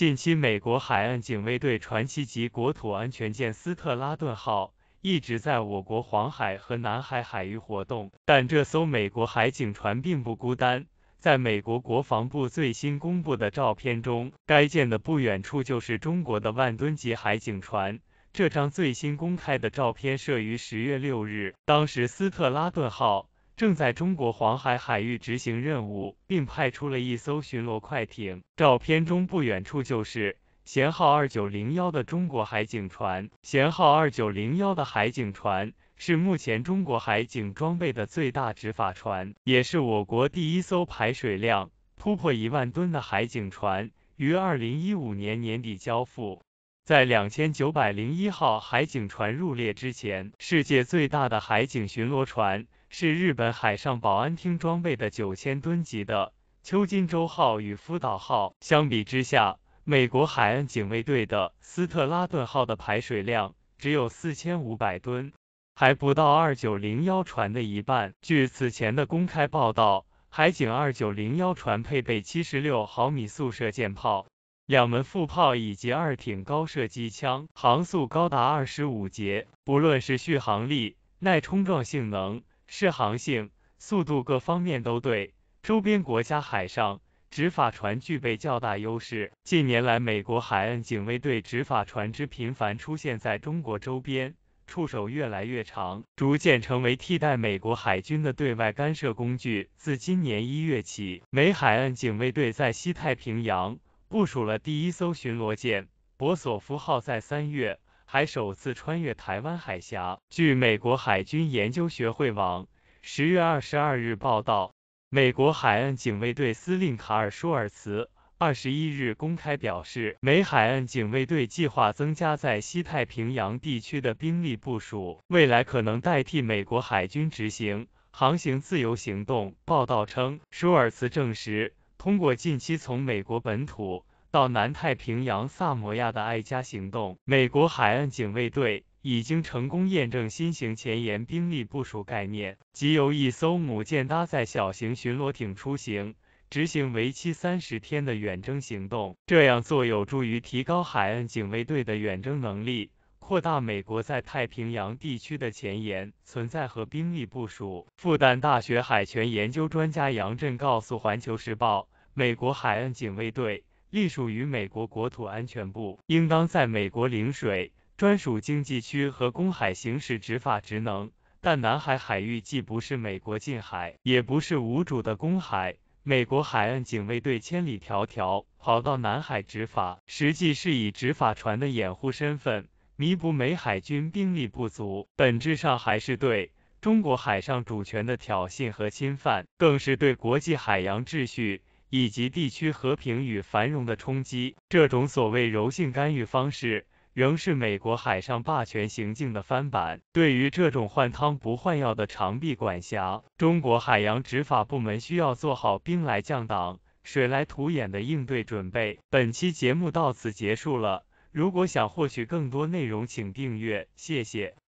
近期，美国海岸警卫队传奇级国土安全舰斯特拉顿号一直在我国黄海和南海海域活动。但这艘美国海警船并不孤单，在美国国防部最新公布的照片中，该舰的不远处就是中国的万吨级海警船。这张最新公开的照片摄于十月六日，当时斯特拉顿号。正在中国黄海海域执行任务，并派出了一艘巡逻快艇。照片中不远处就是“舷号二九零幺”的中国海警船，“舷号二九零幺”的海警船是目前中国海警装备的最大执法船，也是我国第一艘排水量突破一万吨的海警船，于二零一五年年底交付。在两千九百零一号海警船入列之前，世界最大的海警巡逻船。是日本海上保安厅装备的九千吨级的秋津洲号与福岛号。相比之下，美国海岸警卫队的斯特拉顿号的排水量只有四千五百吨，还不到二九零幺船的一半。据此前的公开报道，海警二九零幺船配备七十六毫米速射舰炮、两门副炮以及二挺高射机枪，航速高达二十五节。不论是续航力、耐冲撞性能。适航性、速度各方面都对，周边国家海上执法船具备较大优势。近年来，美国海岸警卫队执法船只频繁出现在中国周边，触手越来越长，逐渐成为替代美国海军的对外干涉工具。自今年一月起，美海岸警卫队在西太平洋部署了第一艘巡逻舰“博索夫号”，在三月。还首次穿越台湾海峡。据美国海军研究学会网十月二十二日报道，美国海岸警卫队司令卡尔·舒尔茨二十一日公开表示，美海岸警卫队计划增加在西太平洋地区的兵力部署，未来可能代替美国海军执行航行自由行动。报道称，舒尔茨证实，通过近期从美国本土。到南太平洋萨摩亚的爱加行动，美国海岸警卫队已经成功验证新型前沿兵力部署概念，即由一艘母舰搭载小型巡逻艇出行，执行为期三十天的远征行动。这样做有助于提高海岸警卫队的远征能力，扩大美国在太平洋地区的前沿存在和兵力部署。复旦大学海权研究专家杨震告诉《环球时报》，美国海岸警卫队。隶属于美国国土安全部，应当在美国领水、专属经济区和公海行使执法职能，但南海海域既不是美国近海，也不是无主的公海。美国海岸警卫队千里迢迢跑到南海执法，实际是以执法船的掩护身份，弥补美海军兵力不足，本质上还是对中国海上主权的挑衅和侵犯，更是对国际海洋秩序。以及地区和平与繁荣的冲击，这种所谓柔性干预方式仍是美国海上霸权行径的翻版。对于这种换汤不换药的长臂管辖，中国海洋执法部门需要做好兵来将挡、水来土掩的应对准备。本期节目到此结束了，如果想获取更多内容，请订阅，谢谢。